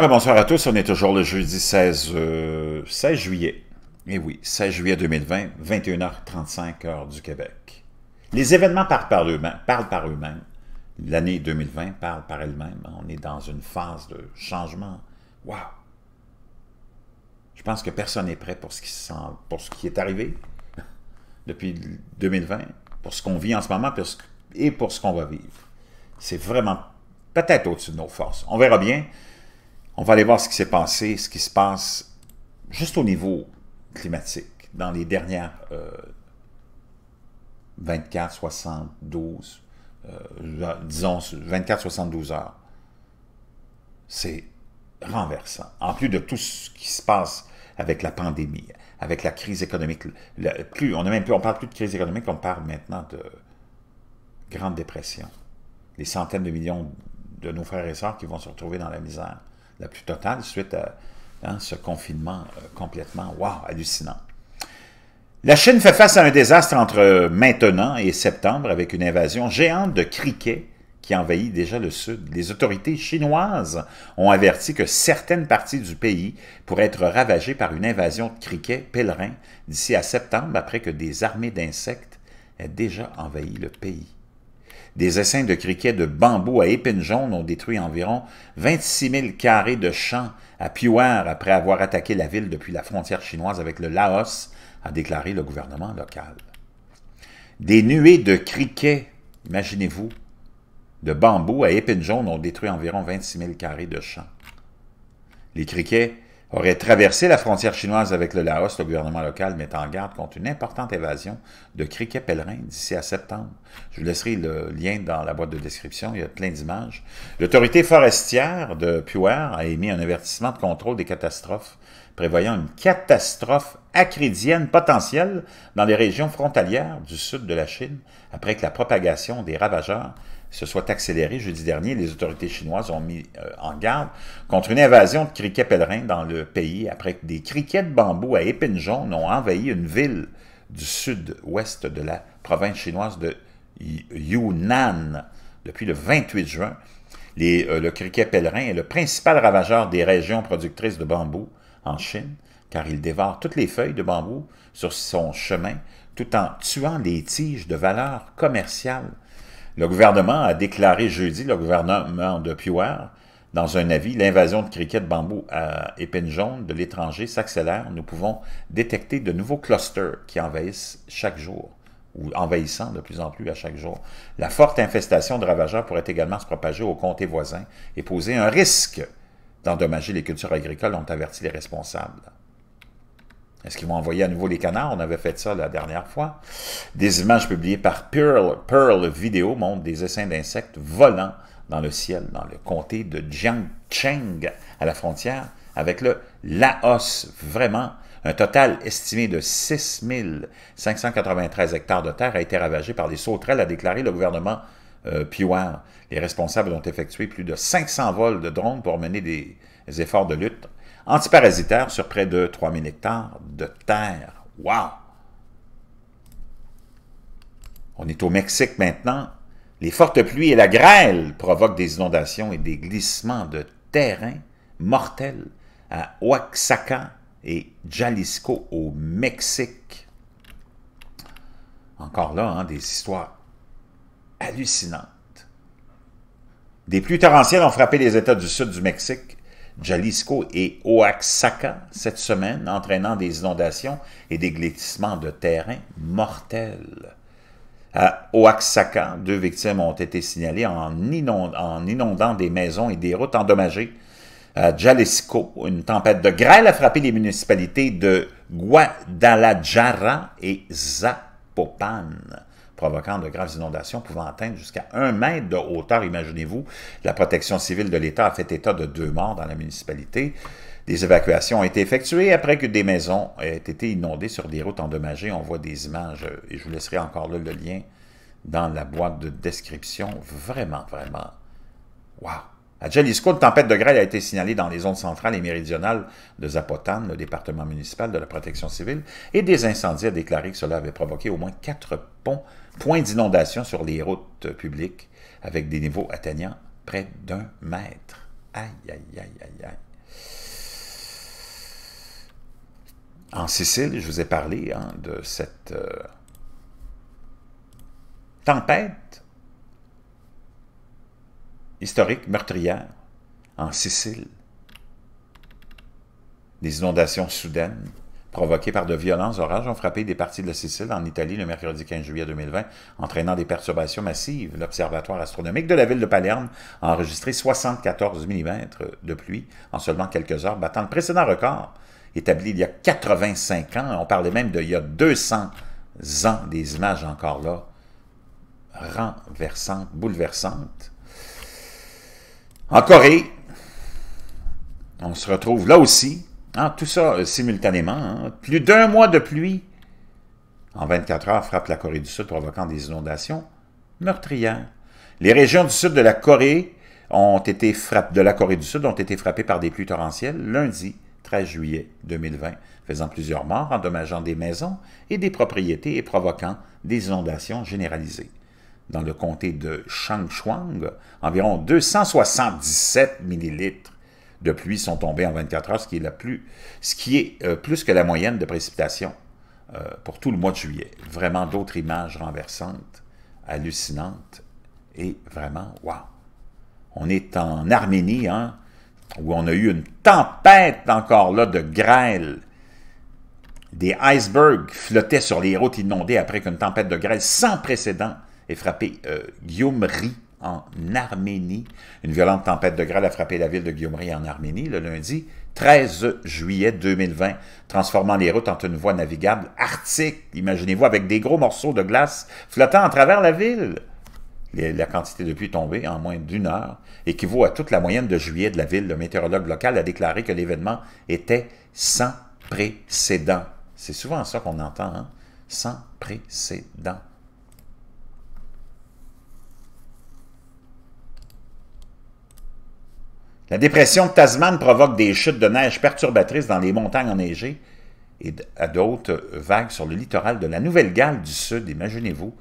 et bonsoir à tous. On est toujours le jeudi 16, 16 euh, juillet. Eh oui, 16 juillet 2020, 21h35 heure du Québec. Les événements parlent par eux-mêmes. L'année 2020 parle par elle-même. On est dans une phase de changement. Waouh! Je pense que personne n'est prêt pour ce, qui pour ce qui est arrivé depuis 2020, pour ce qu'on vit en ce moment et pour ce qu'on va vivre. C'est vraiment peut-être au-dessus de nos forces. On verra bien. On va aller voir ce qui s'est passé, ce qui se passe juste au niveau climatique dans les dernières 24, euh, 72, euh, disons 24, 72 heures. C'est renversant. En plus de tout ce qui se passe avec la pandémie, avec la crise économique, plus, on ne parle plus de crise économique, on parle maintenant de grande dépression. Les centaines de millions de nos frères et sœurs qui vont se retrouver dans la misère la plus totale suite à hein, ce confinement euh, complètement, hallucinant. La Chine fait face à un désastre entre maintenant et septembre avec une invasion géante de criquets qui envahit déjà le sud. Les autorités chinoises ont averti que certaines parties du pays pourraient être ravagées par une invasion de criquets pèlerins d'ici à septembre après que des armées d'insectes aient déjà envahi le pays. Des essaims de criquets de bambou à épines jaunes ont détruit environ 26 000 carrés de champs à Piouar après avoir attaqué la ville depuis la frontière chinoise avec le Laos, a déclaré le gouvernement local. Des nuées de criquets, imaginez-vous, de bambou à épines jaunes ont détruit environ 26 000 carrés de champs. Les criquets aurait traversé la frontière chinoise avec le Laos, le gouvernement local met en garde contre une importante évasion de criquets pèlerins d'ici à septembre. Je vous laisserai le lien dans la boîte de description, il y a plein d'images. L'autorité forestière de Puer a émis un avertissement de contrôle des catastrophes, prévoyant une catastrophe acridienne potentielle dans les régions frontalières du sud de la Chine, après que la propagation des ravageurs se soit accéléré jeudi dernier. Les autorités chinoises ont mis euh, en garde contre une invasion de criquets pèlerins dans le pays après que des criquets de bambou à épines ont envahi une ville du sud-ouest de la province chinoise de Yunnan depuis le 28 juin. Les, euh, le criquet pèlerin est le principal ravageur des régions productrices de bambou en Chine, car il dévore toutes les feuilles de bambou sur son chemin, tout en tuant les tiges de valeur commerciale le gouvernement a déclaré jeudi, le gouvernement de Puar, dans un avis, l'invasion de criquets de bambou à épines jaunes de l'étranger s'accélère. Nous pouvons détecter de nouveaux clusters qui envahissent chaque jour ou envahissant de plus en plus à chaque jour. La forte infestation de ravageurs pourrait également se propager aux comtés voisins et poser un risque d'endommager les cultures agricoles, ont averti les responsables ce qu'ils vont envoyer à nouveau les canards? On avait fait ça la dernière fois. Des images publiées par Pearl, Pearl Video montrent des essaims d'insectes volants dans le ciel, dans le comté de Jiangcheng, à la frontière avec le Laos. Vraiment, un total estimé de 6 593 hectares de terre a été ravagé par des sauterelles, a déclaré le gouvernement euh, Les responsables ont effectué plus de 500 vols de drones pour mener des efforts de lutte antiparasitaire sur près de 3000 hectares de terre. Wow! On est au Mexique maintenant. Les fortes pluies et la grêle provoquent des inondations et des glissements de terrain mortels à Oaxaca et Jalisco au Mexique. Encore là, hein, des histoires hallucinantes. Des pluies torrentielles ont frappé les États du sud du Mexique Jalisco et Oaxaca cette semaine, entraînant des inondations et des glissements de terrain mortels. À Oaxaca, deux victimes ont été signalées en, en inondant des maisons et des routes endommagées. À Jalisco, une tempête de grêle a frappé les municipalités de Guadalajara et Zapopan provoquant de graves inondations pouvant atteindre jusqu'à un mètre de hauteur, imaginez-vous. La protection civile de l'État a fait état de deux morts dans la municipalité. Des évacuations ont été effectuées après que des maisons aient été inondées sur des routes endommagées. On voit des images, et je vous laisserai encore le lien dans la boîte de description. Vraiment, vraiment, waouh! À Jalisco, une tempête de grêle a été signalée dans les zones centrales et méridionales de Zapotan, le département municipal de la protection civile, et des incendies a déclaré que cela avait provoqué au moins quatre points d'inondation sur les routes publiques, avec des niveaux atteignant près d'un mètre. Aïe, aïe, aïe, aïe, aïe. En Sicile, je vous ai parlé hein, de cette euh, tempête historique meurtrière en Sicile. Des inondations soudaines provoquées par de violents orages ont frappé des parties de la Sicile en Italie le mercredi 15 juillet 2020, entraînant des perturbations massives. L'Observatoire astronomique de la ville de Palerme a enregistré 74 mm de pluie en seulement quelques heures, battant le précédent record établi il y a 85 ans. On parlait même d'il y a 200 ans des images encore là, renversantes, bouleversantes. En Corée, on se retrouve là aussi, ah, tout ça euh, simultanément, hein. plus d'un mois de pluie en 24 heures frappe la Corée du Sud provoquant des inondations meurtrières. Les régions du sud de la Corée ont été de la Corée du Sud ont été frappées par des pluies torrentielles lundi 13 juillet 2020, faisant plusieurs morts, endommageant des maisons et des propriétés et provoquant des inondations généralisées dans le comté de Changchuang, environ 277 millilitres de pluie sont tombés en 24 heures, ce qui est, euh, plus, que la moyenne de précipitations euh, pour tout le mois de juillet. Vraiment d'autres images renversantes, hallucinantes et vraiment, waouh! On est en Arménie, hein, où on a eu une tempête encore là de grêle. Des icebergs flottaient sur les routes inondées après qu'une tempête de grêle sans précédent et frappé. Euh, en Arménie. Une violente tempête de grêle a frappé la ville de Guillaumerie en Arménie le lundi 13 juillet 2020, transformant les routes en une voie navigable arctique, imaginez-vous, avec des gros morceaux de glace flottant à travers la ville. La quantité de pluie tombée en moins d'une heure équivaut à toute la moyenne de juillet de la ville. Le météorologue local a déclaré que l'événement était sans précédent. C'est souvent ça qu'on entend, hein? sans précédent. La dépression de Tasman provoque des chutes de neige perturbatrices dans les montagnes enneigées et à d'autres vagues sur le littoral de la Nouvelle-Galles du Sud, imaginez-vous.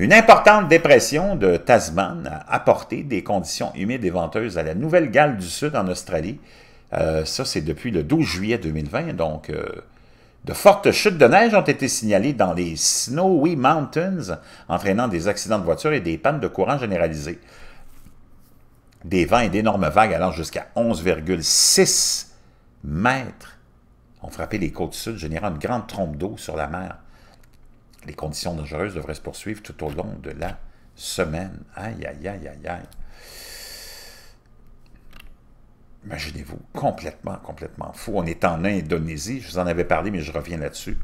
Une importante dépression de Tasman a apporté des conditions humides et venteuses à la Nouvelle-Galles du Sud en Australie. Euh, ça, c'est depuis le 12 juillet 2020, donc euh, de fortes chutes de neige ont été signalées dans les Snowy Mountains, entraînant des accidents de voiture et des pannes de courant généralisées des vents et d'énormes vagues allant jusqu'à 11,6 mètres ont frappé les côtes sud, générant une grande trompe d'eau sur la mer. Les conditions dangereuses devraient se poursuivre tout au long de la semaine. Aïe, aïe, aïe, aïe, aïe. Imaginez-vous, complètement, complètement fou. On est en Indonésie, je vous en avais parlé, mais je reviens là-dessus.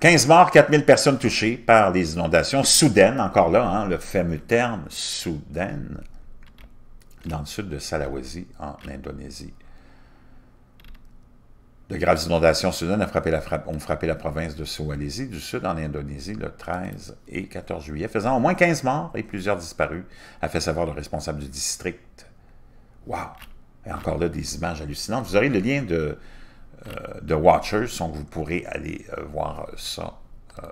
15 morts, 4000 personnes touchées par les inondations soudaines, encore là, hein, le fameux terme soudaine, dans le sud de Sulawesi, en Indonésie. De graves inondations soudaines ont frappé la, province de Sulawesi du sud en Indonésie le 13 et 14 juillet, faisant au moins 15 morts et plusieurs disparus, a fait savoir le responsable du district. Wow! Et encore là, des images hallucinantes. Vous aurez le lien de, euh, de Watchers, donc vous pourrez aller euh, voir ça, euh,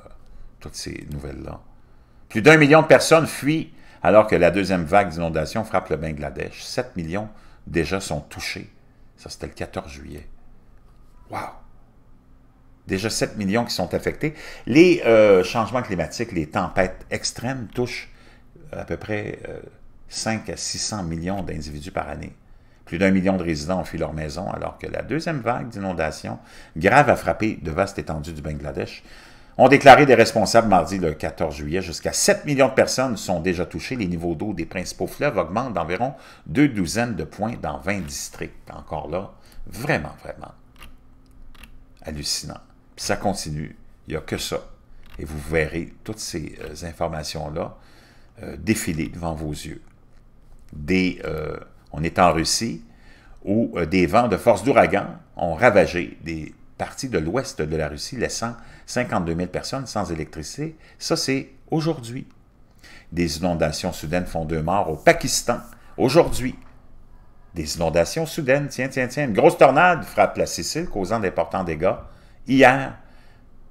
toutes ces nouvelles-là. Plus d'un million de personnes fuient alors que la deuxième vague d'inondations frappe le Bangladesh. 7 millions déjà sont touchés. Ça, c'était le 14 juillet. Wow! Déjà 7 millions qui sont affectés. Les changements climatiques, les tempêtes extrêmes touchent à peu près cinq 5 à 600 millions d'individus par année. Plus d'un million de résidents ont fui leur maison alors que la deuxième vague d'inondations grave a frappé de vastes étendues du Bangladesh ont déclaré des responsables mardi le 14 juillet. Jusqu'à 7 millions de personnes sont déjà touchées. Les niveaux d'eau des principaux fleuves augmentent d'environ deux douzaines de points dans 20 districts. Encore là, vraiment, vraiment hallucinant. Puis ça continue, il n'y a que ça. Et vous verrez toutes ces euh, informations-là euh, défiler devant vos yeux. Des... Euh, on est en Russie où euh, des vents de force d'ouragan ont ravagé des parties de l'ouest de la Russie, laissant 52 000 personnes sans électricité. Ça, c'est aujourd'hui. Des inondations soudaines font deux morts au Pakistan, aujourd'hui. Des inondations soudaines, tiens, tiens, tiens. Une grosse tornade frappe la Sicile, causant d'importants dégâts hier.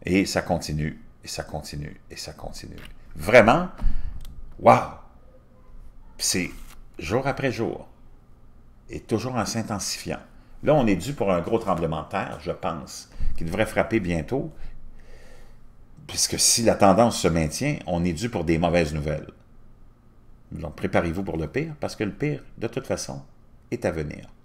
Et ça continue, et ça continue, et ça continue. Vraiment, waouh! C'est jour après jour et toujours en s'intensifiant. Là, on est dû pour un gros tremblement de terre, je pense, qui devrait frapper bientôt, puisque si la tendance se maintient, on est dû pour des mauvaises nouvelles. Donc préparez-vous pour le pire, parce que le pire, de toute façon, est à venir.